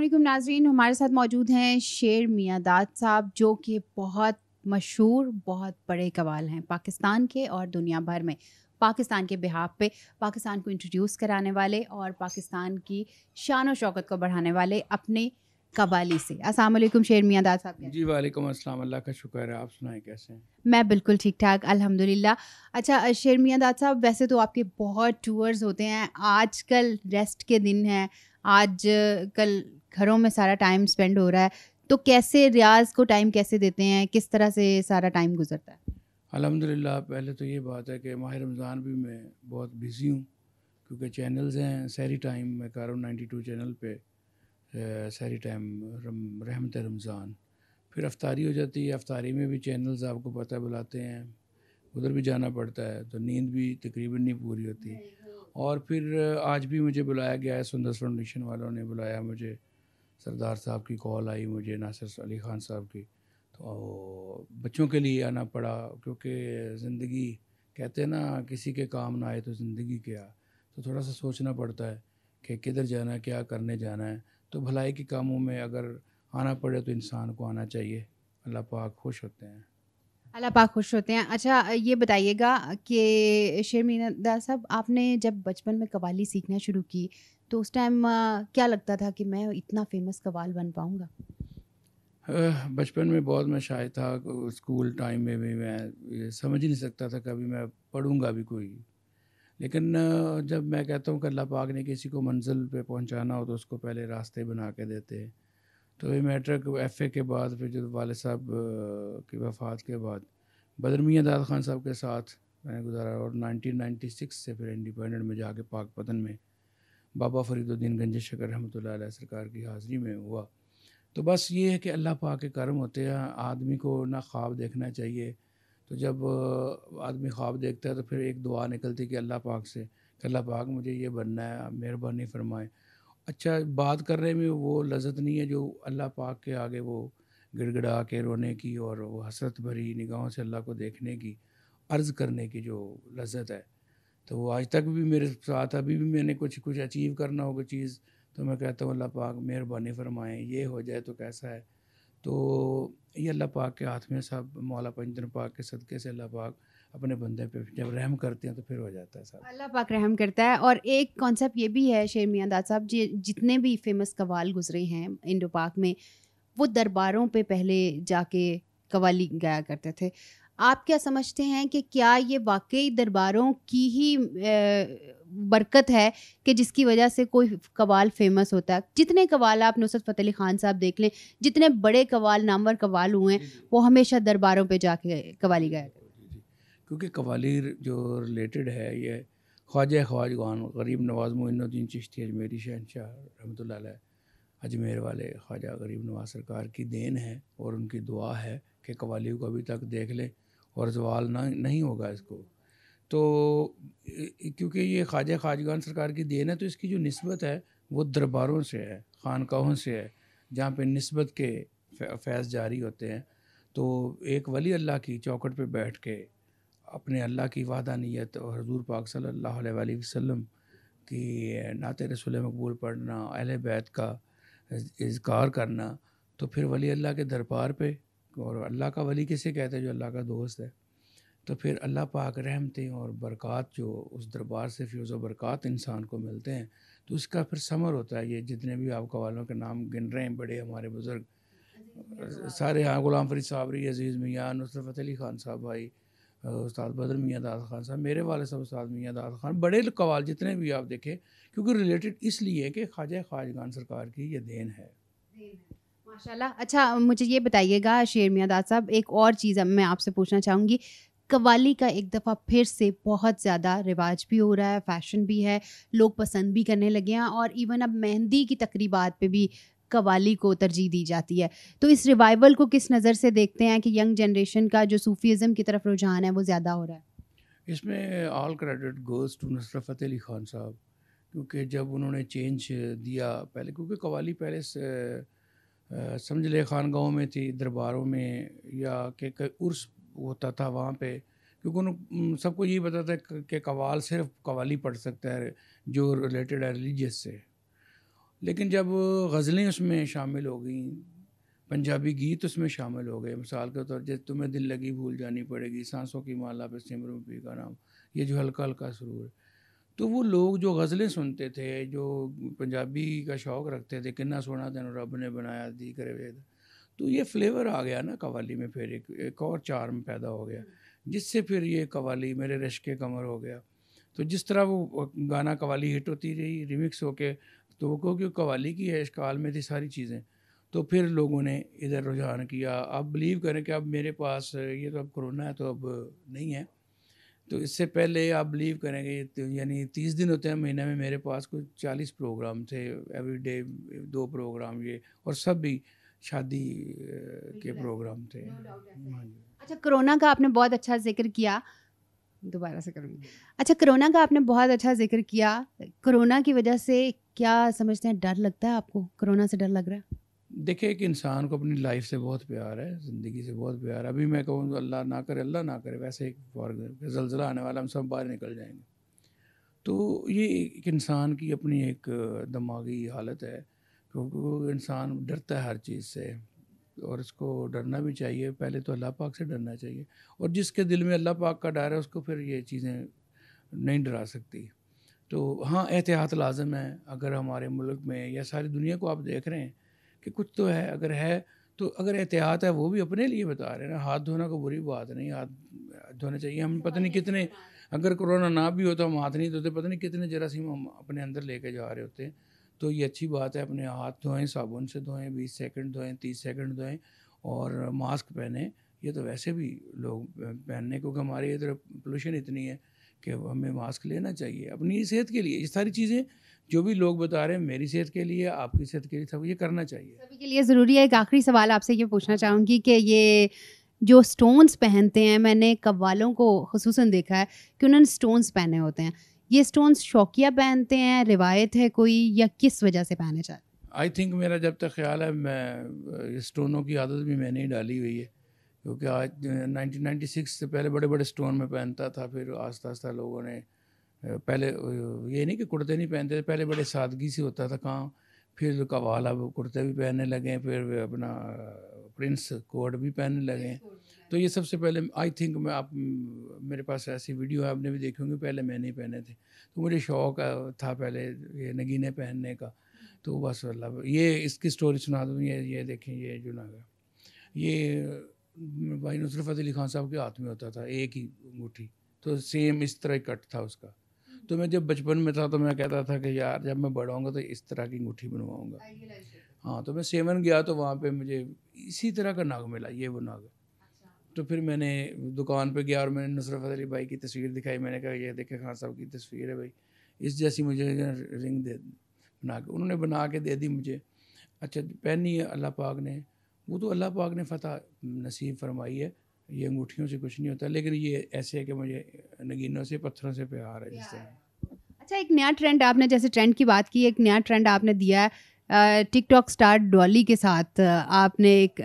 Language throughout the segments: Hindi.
अलैक्म नाजरीन हमारे साथ मौजूद हैं शेर मियाँ दाद साहब जो कि बहुत मशहूर बहुत बड़े कवाल हैं पाकिस्तान के और दुनिया भर में पाकिस्तान के बिहाब पे पाकिस्तान को इंट्रोड्यूस कराने वाले और पाकिस्तान की शान और शौकत को बढ़ाने वाले अपने कवाली से असलम शेर मियाँ दाद साहब जी वालेकुम अस्सलाम अल्लाह का शुक्र है आप सुनाएं कैसे हैं मैं बिल्कुल ठीक ठाक अल्हम्दुलिल्लाह अच्छा शेर मियाँ दाद साहब वैसे तो आपके बहुत टूर्स होते हैं आजकल रेस्ट के दिन हैं आज कल घरों में सारा टाइम स्पेंड हो रहा है तो कैसे रियाज को टाइम कैसे देते हैं किस तरह से सारा टाइम गुजरता है अलहमदिल्ला पहले तो ये बात है कि माह रमज़ान भी मैं बहुत बिज़ी हूँ क्योंकि चैनल्स हैं सैरी टाइम में कारोन नाइन्टी टू चैनल पर सैरी टाइम रम, रहमत रमज़ान फिर अफ्तारी हो जाती है अफ्तारी में भी चैनल्स आपको पता बुलाते हैं उधर भी जाना पड़ता है तो नींद भी तकरीबन नहीं पूरी होती और फिर आज भी मुझे बुलाया गया है सुंदर फाउंडेशन वालों ने बुलाया मुझे सरदार साहब की कॉल आई मुझे नासिर अली ख़ान साहब की तो बच्चों के लिए आना पड़ा क्योंकि ज़िंदगी कहते हैं ना किसी के काम ना आए तो ज़िंदगी क्या तो थोड़ा सा सोचना पड़ता है कि किधर जाना है क्या करने जाना है तो भलाई के कामों में अगर आना पड़े तो इंसान को आना चाहिए अल्लाह पाक खुश होते हैं अल्लाह पाक खुश होते हैं अच्छा ये बताइएगा कि शेर मीना साहब आपने जब बचपन में कवाली सीखना शुरू की तो उस टाइम क्या लगता था कि मैं इतना फेमस कवाल बन पाऊँगा बचपन में बहुत मैं शायद था स्कूल टाइम में भी मैं समझ ही नहीं सकता था कभी मैं पढ़ूंगा भी कोई लेकिन जब मैं कहता हूँ कि अल्लाह पाक ने किसी को मंजिल पे पहुँचाना हो तो उसको पहले रास्ते बना के देते हैं तो ये मैट्रिक एफ़ ए के बाद फिर जो वाले साहब की वफ़ात के बाद बदरमिया दाद खान साहब के साथ मैंने गुजारा और 1996 से फिर इंडिपेंडेंट में जाके पाक पतन में बाबा फरीदुद्दीन गंज शकर रहमत सरकार की हाज़िरी में हुआ तो बस ये है कि अल्लाह पाक के कर्म होते हैं आदमी को ना ख्वाब देखना चाहिए तो जब आदमी ख्वाब देखता है तो फिर एक दुआ निकलती कि अल्लाह पाक से कि अल्लाह पाक मुझे ये बनना है आप मेहरबानी फरमाएँ अच्छा बात करने में वो लजत नहीं है जो अल्लाह पाक के आगे वो गिड़गड़ा के रोने की और वो हसरत भरी निगाहों से अल्लाह को देखने की अर्ज़ करने की जो लजत है तो वो आज तक भी मेरे साथ अभी भी मैंने कुछ कुछ अचीव करना होगा चीज़ तो मैं कहता हूँ अल्लाह पाक मेहरबानी फरमाएँ ये हो जाए तो कैसा है तो ये अल्लाह पाक के हाथ में सब मौला पंजन पाक के सदक़े से अल्लाह पाक अपने बंदे पे जब रहम करते हैं तो फिर हो जाता है सब अल्लाह पाक रहम करता है और एक कॉन्सेप्ट ये भी है शेर मियाँ दाद साहब जी जितने भी फेमस कवाल गुजरे हैं इंडो पाक में वो दरबारों पे पहले जाके कवाली गाया करते थे आप क्या समझते हैं कि क्या ये वाकई दरबारों की ही बरकत है कि जिसकी वजह से कोई कवाल फेमस होता है जितने कवाल आप नुसरत फतेह अली खान साहब देख लें जितने बड़े कवाल नामवर कवाल हुए हैं वो हमेशा दरबारों पर जाके कवाली गाया क्योंकि कवाली जो रिलेटेड है ये ख्वाजा ख्वाजगान गरीब नवाज मोइनुद्दीन चिश्ती अजमेरी शहनशाह रहमत अजमेर वाले ख्वाजा गरीब नवाज सरकार की देन है और उनकी दुआ है कि कवालियों को अभी तक देख लें और जवाल ना नहीं होगा इसको तो क्योंकि ये ख्वाजा खाजगान सरकार की देन है तो इसकी जो नस्बत है वो दरबारों से है खानकाहों से है जहाँ पे नस्बत के फैज़ जारी होते हैं तो एक वली अल्लाह की चौकट पे बैठ के अपने अल्लाह की वादा नीयत और हजूर पाक सल्लल्लाहु अलैहि वसल्लम की नात रसूल मकबूल पढ़ना अहल बैत का इजकार करना तो फिर वली अल्लाह के दरबार पे और अल्लाह का वली किसे कहते हैं जो अल्लाह का दोस्त है तो फिर अल्लाह पाक रहमतें और बरक़ात जो उस दरबार से फ्यूज़ बरक़ात इंसान को मिलते हैं तो उसका फिर समर होता है ये जितने भी आप कवालों के नाम गिन रहे हैं बड़े हमारे बुज़ुर्ग सारे हाँ गुलाम फरीद साबरी अजीज़ मियाँ नुसरत फ़तेह अली ख़ान साहब भाई उस्ताद बदर मियाँ दाद खान साहब मेरे वाले साहब उस्ताद मियाँ दाद खान बड़े कवाल जितने भी आप देखें क्योंकि रिलेटेड इसलिए कि ख्वाजा खाजगान सरकार की ये देन है माशाल्लाह अच्छा मुझे ये बताइएगा शेर मियाँ दाद साहब एक और चीज़ मैं आपसे पूछना चाहूँगी कवाली का एक दफ़ा फिर से बहुत ज़्यादा रिवाज भी हो रहा है फैशन भी है लोग पसंद भी करने लगे हैं और इवन अब मेहंदी की तकरीबात पे भी कवाली को तरजीह दी जाती है तो इस रिवाइवल को किस नज़र से देखते हैं कि यंग जनरेशन का जो सूफीज़म की तरफ रुझान है वो ज़्यादा हो रहा है इसमें all credit goes to Nusrat Fateh Ali Khan साहब क्योंकि जब उन्होंने चेंज दिया पहले क्योंकि कवाली पहले से समझ ले खानगाहों में थी दरबारों में या कि उर्स होता था वहाँ पे क्योंकि उन सबको यही पता था कि कवाल सिर्फ कवाली पढ़ सकता है जो रिलेटेड है रिलीजियस से लेकिन जब गज़लें उसमें शामिल हो गई पंजाबी गीत उसमें शामिल हो गए मिसाल के तौर जैसे तुम्हें दिल लगी भूल जानी पड़ेगी सांसों की माला पे सिमरों पी का नाम ये जो हल्का हल्का सुरूर है तो वो लोग जो गज़लें सुनते थे जो पंजाबी का शौक़ रखते थे किन्ना सोना तेन रब ने बनाया दी करे तो ये फ्लेवर आ गया ना कवाली में फिर एक एक और चार्म पैदा हो गया जिससे फिर ये कवाली मेरे रश के कमर हो गया तो जिस तरह वो गाना कवाली हिट होती रही रिमिक्स होके तो वो क्योंकि कवाली की है इस काल में थी सारी चीज़ें तो फिर लोगों ने इधर रुझान किया आप बिलीव करें कि अब मेरे पास ये तो अब कोरोना है तो अब नहीं है तो इससे पहले आप बिलीव करेंगे तो यानी तीस दिन होते हैं महीने में मेरे पास कुछ चालीस प्रोग्राम थे एवरी डे दो प्रोग्राम ये और सब भी शादी के प्रोग्राम थे हाँ अच्छा कोरोना का आपने बहुत अच्छा जिक्र किया दोबारा से करूँगी अच्छा कोरोना का आपने बहुत अच्छा जिक्र किया कोरोना की वजह से क्या समझते हैं डर लगता है आपको कोरोना से डर लग रहा है देखिए एक इंसान को अपनी लाइफ से बहुत प्यार है ज़िंदगी से बहुत प्यार है अभी मैं कहूँ अल्लाह ना करे अल्लाह ना करे वैसे एक फॉर जलजला आने वाला हम सब बाहर निकल जाएंगे तो ये एक इंसान की अपनी एक दिमागी हालत है क्योंकि वो इंसान डरता है हर चीज़ से और इसको डरना भी चाहिए पहले तो अल्लाह पाक से डरना चाहिए और जिसके दिल में अल्लाह पाक का डर है उसको फिर ये चीज़ें नहीं डरा सकती तो हाँ एहतियात लाजम है अगर हमारे मुल्क में या सारी दुनिया को आप देख रहे हैं कि कुछ तो है अगर है तो अगर एहतियात है वो भी अपने लिए बता रहे हैं ना हाथ धोना कोई बुरी बात नहीं हाथ धोने चाहिए हम पता नहीं कितने अगर कोरोना ना भी होता तो हम हाथ नहीं धोते पता नहीं कितने जरासीम हम अपने अंदर लेके जा रहे होते हैं तो ये अच्छी बात है अपने हाथ धोएं साबुन से धोएं बीस सेकंड धोएं तीस सेकंड धोएं और मास्क पहने ये तो वैसे भी लोग पहनने क्योंकि हमारे इधर पोल्यूशन इतनी है कि हमें मास्क लेना चाहिए अपनी सेहत के लिए ये सारी चीज़ें जो भी लोग बता रहे हैं मेरी सेहत के लिए आपकी सेहत के लिए सब ये करना चाहिए सभी के लिए ज़रूरी है एक आखिरी सवाल आपसे ये पूछना चाहूँगी कि ये जो स्टोन्स पहनते हैं मैंने कव्वालों को खसूस देखा है कि उन्होंने स्टोन्स पहने होते हैं ये स्टोन्स शौकिया पहनते हैं रिवायत है कोई या किस वजह से पहने चाहते आई थिंक मेरा जब तक ख्याल है मैं स्टोनों की आदत भी मैंने ही डाली हुई है क्योंकि आज 1996 से पहले बड़े बड़े स्टोन में पहनता था फिर आस्ता आस्ता लोगों ने पहले ये नहीं कि कुर्ते नहीं पहनते थे पहले बड़े सादगी से होता था काम फिर कवाल अब कुर्ते भी पहनने लगे फिर अपना प्रिंस कोट भी पहनने लगे तो ये सबसे पहले आई थिंक मैं आप मेरे पास ऐसी वीडियो है आपने भी देखी होंगी पहले मैं नहीं पहने थे तो मुझे शौक था पहले ये नगीने पहनने का तो बस अल्लाह मतलब ये इसकी स्टोरी सुना दूँ ये ये देखें ये जुना ये भाई नुसरफ़ अली खान साहब के हाथ में होता था एक ही अंगूठी तो सेम इस तरह कट था उसका तो मैं जब बचपन में था तो मैं कहता था कि यार जब मैं बढ़ाऊँगा तो इस तरह की अंगूठी बनवाऊँगा हाँ तो मैं सेवन गया तो वहाँ पे मुझे इसी तरह का नाग मिला ये वो नाग अच्छा। तो फिर मैंने दुकान पे गया और मैंने नुसरत अली भाई की तस्वीर दिखाई मैंने कहा ये देखे खान साहब की तस्वीर है भाई इस जैसी मुझे रिंग दे बना के उन्होंने बना के दे दी मुझे अच्छा पहनी है अल्लाह पाक ने वो तो अल्लाह पाक ने फतह नसीब फरमाई है ये अंगूठियों से कुछ नहीं होता लेकिन ये ऐसे है कि मुझे नगीनों से पत्थरों से प्यार है जिस तरह अच्छा एक नया ट्रेंड आपने जैसे ट्रेंड की बात की एक नया ट्रेंड आपने दिया है टिकटॉक स्टार डॉली के साथ आपने एक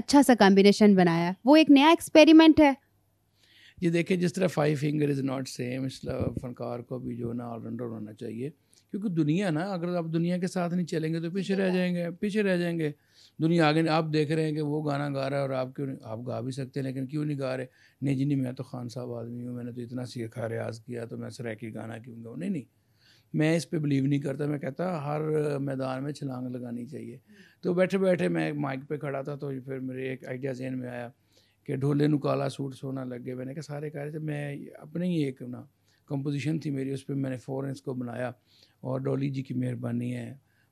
अच्छा सा कॉम्बिनेशन बनाया वो एक नया एक्सपेरिमेंट है ये देखें जिस तरह five finger is not same इस फनकार को भी जो ना ऑलराउंडर होना चाहिए क्योंकि दुनिया ना अगर आप दुनिया के साथ नहीं चलेंगे तो पीछे रह जाएंगे पीछे रह जाएंगे दुनिया आगे आप देख रहे हैं कि वो गाना गा रहा है और आप क्यों आप गा भी सकते हैं लेकिन क्यों नहीं गा रहे नहीं जी नहीं मैं तो खान साहब आदमी हूँ मैंने तो इतना सीखा रियाज किया तो मैं सराकी गाना क्यों गाऊँ नहीं नहीं मैं इस पर बिलीव नहीं करता मैं कहता हर मैदान में छलांग लगानी चाहिए तो बैठे बैठे मैं माइक पर खड़ा था तो फिर मेरे एक आइडिया जहन में आया कि ढोले नु काला सूट सोना लग गए मैंने कहा सारे रहे थे मैं अपने ही एक ना कंपोजिशन थी मेरी उस पर मैंने फ़ौरन इसको बनाया और डोली जी की मेहरबानी है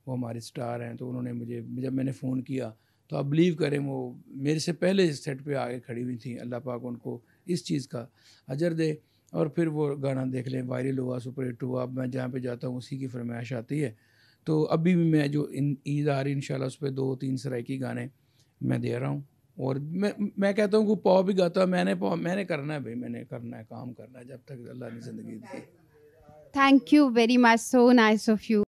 वो हमारे स्टार हैं तो उन्होंने मुझे जब मैंने फ़ोन किया तो आप बिलीव करें वो मेरे से पहले इस सेट पे आगे खड़ी हुई थी अल्लाह पाक उनको इस चीज़ का अजर दे और फिर वो गाना देख लें वायरल हुआ सुपर हिट हुआ अब मैं जहाँ पे जाता हूँ उसी की फरमाइश आती है तो अभी भी मैं जो इन ईद आ रही इन उस पर दो तीन सराइकी गाने मैं दे रहा हूँ और मैं मैं कहता हूँ कि पाव भी गाता मैंने पाव मैंने करना है भाई मैंने करना है काम करना है जब तक अल्लाह ने ज़िंदगी दी thank you very much so nice of you